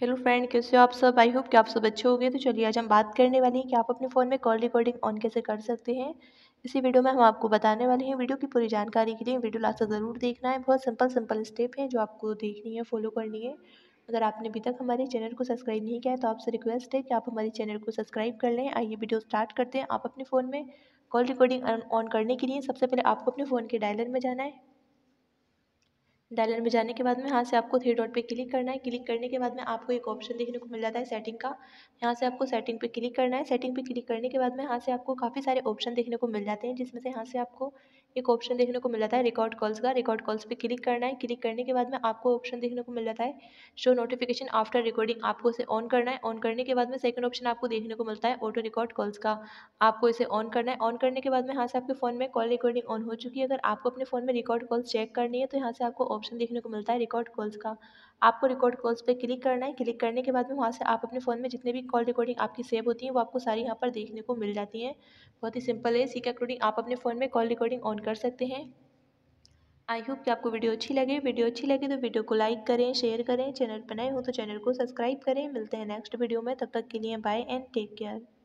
hello friend कैसे हो आप सब आई होप कि आप सब अच्छे गए तो चलिए आज हम बात करने वाले हैं कि आप अपने फ़ोन में कॉल रिकॉर्डिंग ऑन कैसे कर सकते हैं इसी वीडियो में हम आपको बताने वाले हैं वीडियो की पूरी जानकारी के लिए वीडियो लास्ट तक ज़रूर देखना है बहुत सिंपल सिंपल स्टेप हैं जो आपको देखनी है फॉलो करनी है अगर आपने अभी तक हमारे चैनल को सब्सक्राइब नहीं किया है तो आपसे रिक्वेस्ट है कि आप हमारे चैनल को सब्सक्राइब कर लें आइए वीडियो स्टार्ट करते हैं आप अपने फ़ोन में कॉल रिकॉर्डिंग ऑन करने के लिए सबसे पहले आपको अपने फ़ोन के डायलर में जाना है डायलन जाने के बाद में यहाँ से आपको थ्री डॉट पे क्लिक करना है क्लिक करने के बाद में आपको एक ऑप्शन देखने को मिल जाता है सेटिंग का यहाँ से आपको सेटिंग पे क्लिक करना है सेटिंग पे क्लिक करने के बाद में यहाँ से आपको काफ़ी सारे ऑप्शन देखने को मिल जाते हैं जिसमें से यहाँ से आपको एक ऑप्शन देखने को मिल जाता है रिकॉर्ड कॉल्स का रिकॉर्ड कॉल्स पर क्लिक करना है क्लिक करने के बाद में आपको ऑप्शन देखने को मिल जाता है शो नोटिफिकेशन आफ्टर रिकॉर्डिंग आपको इसे ऑन करना है ऑन करने के बाद में सेकंड ऑप्शन आपको देखने को मिलता है ऑटो रिकॉर्ड कॉल्स का आपको इसे ऑन करना है ऑन करने के बाद में यहाँ से आपके फ़ोन में कॉल रिकॉर्डिंग ऑन हो चुकी है अगर आपको अपने फ़ोन में रिकॉर्ड कॉल्स चेक करनी है तो यहाँ से आपको ऑप्शन देखने को मिलता है रिकॉर्ड कॉल्स का आपको रिकॉर्ड कॉल्स पे क्लिक करना है क्लिक करने के बाद में वहाँ से आप अपने फ़ोन में जितने भी कॉल रिकॉर्डिंग आपकी सेव होती हैं वो आपको सारी यहाँ पर देखने को मिल जाती हैं बहुत ही सिंपल है इसी के अकॉर्डिंग आप अपने फ़ोन में कॉल रिकॉर्डिंग ऑन कर सकते हैं आई होप कि आपको वीडियो अच्छी लगे वीडियो अच्छी लगे तो वीडियो को लाइक करें शेयर करें चैनल पर नए हो तो चैनल को सब्सक्राइब करें मिलते हैं नेक्स्ट वीडियो में तब तक के लिए बाय एंड टेक केयर